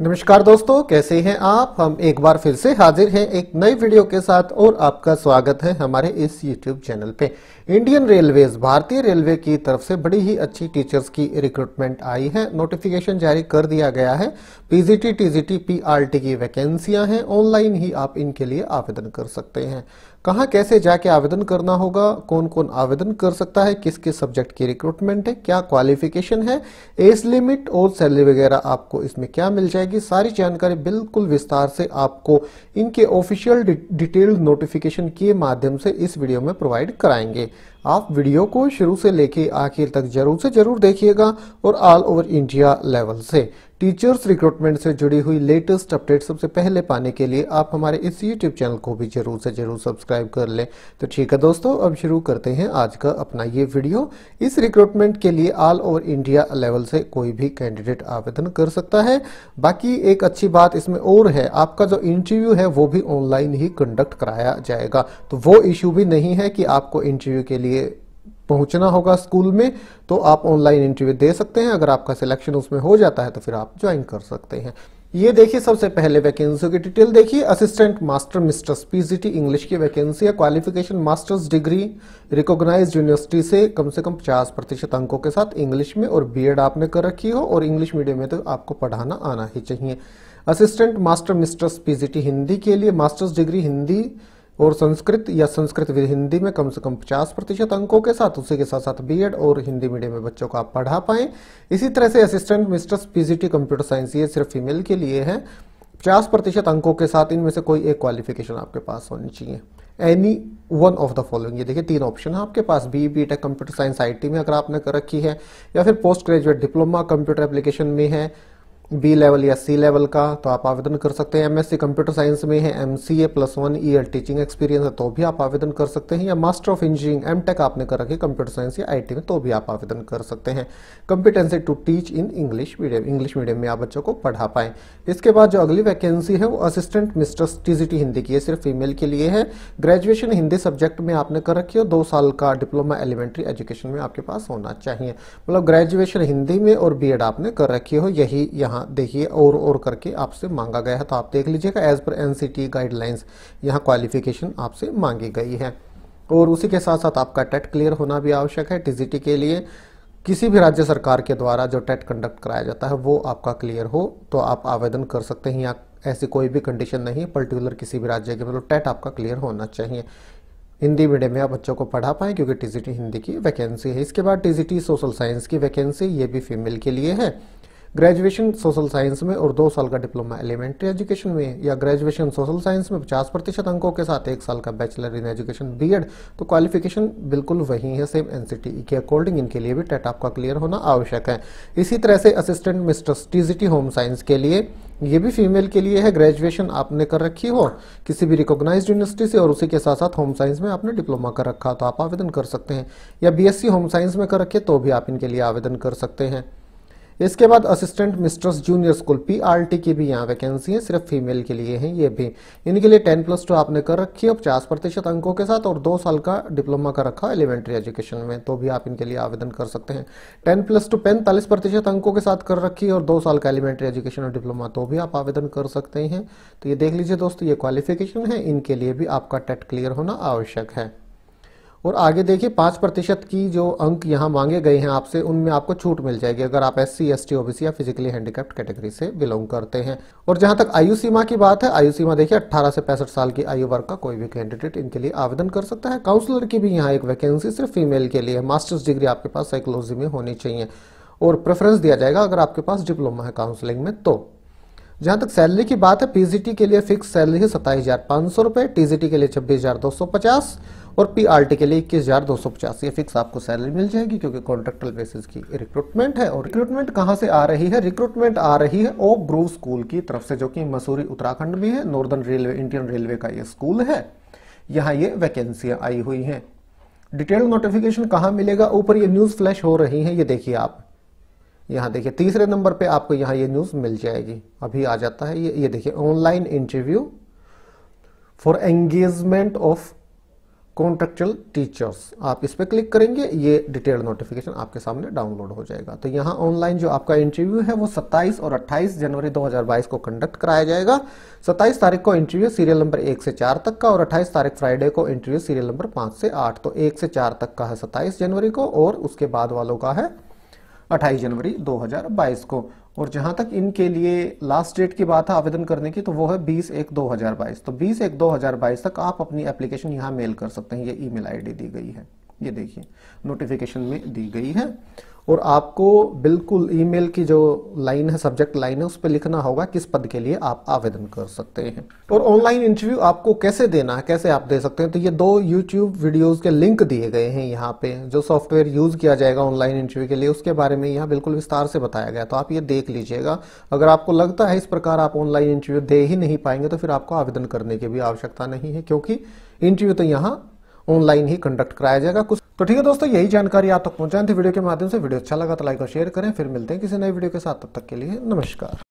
नमस्कार दोस्तों कैसे हैं आप हम एक बार फिर से हाजिर हैं एक नई वीडियो के साथ और आपका स्वागत है हमारे इस यूट्यूब चैनल पे इंडियन रेलवेज भारतीय रेलवे की तरफ से बड़ी ही अच्छी टीचर्स की रिक्रूटमेंट आई है नोटिफिकेशन जारी कर दिया गया है पीजीटी टीजीटी पीआरटी की वैकेंसियां हैं ऑनलाइन ही आप इनके लिए आवेदन कर सकते हैं कहाँ कैसे जाके आवेदन करना होगा कौन कौन आवेदन कर सकता है किस किस सब्जेक्ट की रिक्रूटमेंट है क्या क्वालिफिकेशन है एज लिमिट और सैलरी वगैरह आपको इसमें क्या मिल जाएगी सारी जानकारी बिल्कुल विस्तार से आपको इनके ऑफिशियल डिटेल्ड नोटिफिकेशन के माध्यम से इस वीडियो में प्रोवाइड कराएंगे आप वीडियो को शुरू से लेके आखिर तक जरूर से जरूर देखिएगा और ऑल ओवर इंडिया लेवल से टीचर्स रिक्रूटमेंट से जुड़ी हुई लेटेस्ट अपडेट सबसे पहले पाने के लिए आप हमारे इस यूट्यूब चैनल को भी जरूर से जरूर सब्सक्राइब कर लें तो ठीक है दोस्तों अब शुरू करते हैं आज का अपना ये वीडियो इस रिक्रूटमेंट के लिए ऑल ओवर इंडिया लेवल से कोई भी कैंडिडेट आवेदन कर सकता है बाकी एक अच्छी बात इसमें और है आपका जो इंटरव्यू है वो भी ऑनलाइन ही कंडक्ट कराया जाएगा तो वो इश्यू भी नहीं है कि आपको इंटरव्यू के लिए पहुंचना होगा स्कूल में तो आप ऑनलाइन इंटरव्यू दे सकते हैं अगर आपका सिलेक्शन उसमें हो जाता है तो फिर आप ज्वाइन कर सकते हैं ये देखिए सबसे पहले वैकेंसी की डिटेल देखिए assistant master misters PGT English की वैकेंसी है qualification masters degree recognise university से कम से कम 50 प्रतिशत अंकों के साथ इंग्लिश में और बीएड आपने कर रखी हो और इंग्लिश मीडियम में तो आपको पढ़ाना आना ही चाहिए assistant master misters PGT Hindi के लिए मास्टर्स डिग्री हिंदी और संस्कृत या संस्कृत हिंदी में कम से कम 50 प्रतिशत अंकों के साथ उसी के साथ साथ बीएड और हिंदी मीडियम में बच्चों को आप पढ़ा पाएं इसी तरह से assistant misters PGT computer science ये सिर्फ फीमेल के लिए है पचास प्रतिशत अंकों के साथ इनमें से कोई एक क्वालिफिकेशन आपके पास होनी चाहिए any one of the following ये देखिए तीन ऑप्शन है आपके पास बी बी कंप्यूटर साइंस आई में अगर आपने कर रखी है या फिर post graduate diploma computer application में है बी लेवल या सी लेवल का तो आप आवेदन कर सकते हैं एमएससी कंप्यूटर साइंस में है M C A plus one year teaching experience है तो भी आप आवेदन कर सकते हैं या master of engineering M tech आपने कर रखी कंप्यूटर साइंस या आईटी में तो भी आप आवेदन कर सकते हैं competency to teach in English medium English medium में आप बच्चों को पढ़ा पाए इसके बाद जो अगली वैकेंसी है वो असिस्टेंट मिस्टर टीजीटी हिंदी की है सिर्फ फीमेल के लिए है ग्रेजुएशन हिंदी सब्जेक्ट में आपने कर रखी हो दो साल का डिप्लोमा एलिमेंट्री एजुकेशन में आपके पास होना चाहिए मतलब ग्रेजुएशन हिंदी में और बी आपने कर रखी हो यही यहाँ देखिए और और करके आपसे मांगा गया है तो आप देख लीजिएगा एज पर एन गाइडलाइंस यहाँ क्वालिफिकेशन आपसे मांगी गई है और उसी के साथ साथ आपका टेट क्लियर होना भी आवश्यक है टीजीटी के लिए किसी भी राज्य सरकार के द्वारा जो टेट कंडक्ट कराया जाता है वो आपका क्लियर हो तो आप आवेदन कर सकते हैं या ऐसी कोई भी कंडीशन नहीं है पर्टिकुलर किसी भी राज्य के मतलब टेट आपका क्लियर होना चाहिए हिंदी मीडियम में आप बच्चों को पढ़ा पाएँ क्योंकि टीजीटी हिंदी की वैकेंसी है इसके बाद टीजीटी सोशल साइंस की वैकेंसी ये भी फीमेल के लिए है ग्रेजुएशन सोशल साइंस में और दो साल का डिप्लोमा एलिमेंट्री एजुकेशन में या ग्रेजुएशन सोशल साइंस में 50 प्रतिशत अंकों के साथ एक साल का बैचलर इन एजुकेशन बीएड तो क्वालिफिकेशन बिल्कुल वही है सेम एनसीटीई e के अकॉर्डिंग इनके लिए भी टेट आपका क्लियर होना आवश्यक है इसी तरह से assistant mister TGT home science के लिए ये भी फीमेल के लिए है ग्रेजुएशन आपने कर रखी हो किसी भी रिकॉग्नाइज्ड यूनिवर्सिटी से और उसी के साथ साथ होम साइंस में आपने डिप्लोमा कर रखा तो आप आवेदन कर सकते हैं या बीएससी होम साइंस में कर रखे तो भी आप इनके लिए आवेदन कर सकते हैं इसके बाद assistant mistress junior school P की भी यहाँ वैकेंसी है सिर्फ फीमेल के लिए है ये भी इनके लिए टेन प्लस टू आपने कर रखी है पचास प्रतिशत अंकों के साथ और दो साल का डिप्लोमा कर रखा एलिमेंट्री एजुकेशन में तो भी आप इनके लिए आवेदन कर सकते हैं टेन प्लस टू पैंतालीस प्रतिशत अंकों के साथ कर रखी है और दो साल का एलिमेंट्री एजुकेशन और डिप्लोमा तो भी आप आवेदन कर सकते हैं तो ये देख लीजिए दोस्तों ये क्वालिफिकेशन है इनके लिए भी आपका टेट क्लियर होना आवश्यक है और आगे देखिए पाँच प्रतिशत की जो अंक यहाँ मांगे गए हैं आपसे उनमें आपको छूट मिल जाएगी अगर आप S C S T OBC या फिजिकली हैंडीकैप्ट कैटेगरी से बिलोंग करते हैं और जहाँ तक आयु सीमा की बात है आयु सीमा देखिए 18 से पैंसठ साल की आयु वर्ग का कोई भी कैंडिडेट इनके लिए आवेदन कर सकता है काउंसलर की भी यहाँ एक वैकेंसी सिर्फ फीमेल के लिए मास्टर्स डिग्री आपके पास साइकोलॉजी में होनी चाहिए और प्रेफरेंस दिया जाएगा अगर आपके पास डिप्लोमा है काउंसलिंग में तो जहां तक सैलरी की बात है पीजीटी के लिए फिक्स सैलरी है सत्ताईस हजार पांच सौ रुपए टीजीटी के लिए छब्बीस हजार दो सौ पचास और पी आर टी के लिए इक्कीस हज़ार दो सौ पचास ये फिक्स आपको सैलरी मिल जाएगी क्योंकि कॉन्ट्रेक्टल बेसिस की रिक्रूटमेंट है और रिक्रूटमेंट कहाँ से आ रही है रिक्रूटमेंट आ रही है ओक ग्रूव स्कूल की तरफ से जो कि मसूरी उत्तराखंड में है नॉर्दर्न रेलवे इंडियन रेलवे का ये स्कूल है यहाँ ये वैकेंसियाँ आई हुई हैं डिटेल नोटिफिकेशन कहाँ मिलेगा ऊपर ये न्यूज़ फ्लैश हो रही है ये देखिए आप यहाँ देखिए तीसरे नंबर पे आपको यहाँ ये न्यूज़ मिल जाएगी अभी आ जाता है ये ये देखिए online interview for engagement of contractual teachers आप इस पर क्लिक करेंगे ये डिटेल नोटिफिकेशन आपके सामने डाउनलोड हो जाएगा तो यहाँ ऑनलाइन जो आपका इंटरव्यू है वो 27 और 28 जनवरी 2022 को कंडक्ट कराया जाएगा 27 तारीख को इंटरव्यू सीरियल नंबर एक से चार तक का और 28 तारीख फ्राइडे को इंटरव्यू सीरियल नंबर पाँच से आठ तो एक से चार तक का है सत्ताईस जनवरी को और उसके बाद वालों का है अट्ठाईस जनवरी दो को और जहां तक इनके लिए लास्ट डेट की बात है आवेदन करने की तो वो है बीस एक दो हजार बाईस तो बीस एक दो हजार बाईस तक आप अपनी एप्लीकेशन यहां मेल कर सकते हैं ये ईमेल आईडी दी गई है ये देखिए नोटिफिकेशन में दी गई है और आपको बिल्कुल ईमेल की जो लाइन है सब्जेक्ट लाइन है उस पर लिखना होगा किस पद के लिए आप आवेदन कर सकते हैं और ऑनलाइन इंटरव्यू आपको कैसे देना है कैसे आप दे सकते हैं तो ये दो यूट्यूब वीडियोस के लिंक दिए गए हैं यहाँ पे जो सॉफ्टवेयर यूज़ किया जाएगा ऑनलाइन इंटरव्यू के लिए उसके बारे में यहाँ बिल्कुल विस्तार से बताया गया तो आप ये देख लीजिएगा अगर आपको लगता है इस प्रकार आप ऑनलाइन इंटरव्यू दे ही नहीं पाएंगे तो फिर आपको आवेदन करने की भी आवश्यकता नहीं है क्योंकि इंटरव्यू तो यहाँ ऑनलाइन ही कंडक्ट कराया जाएगा कुछ तो ठीक है दोस्तों यही जानकारी आप तक पहुंचाए थे वीडियो के माध्यम से वीडियो अच्छा लगा तो लाइक और शेयर करें फिर मिलते हैं किसी नए वीडियो के साथ तब तक के लिए नमस्कार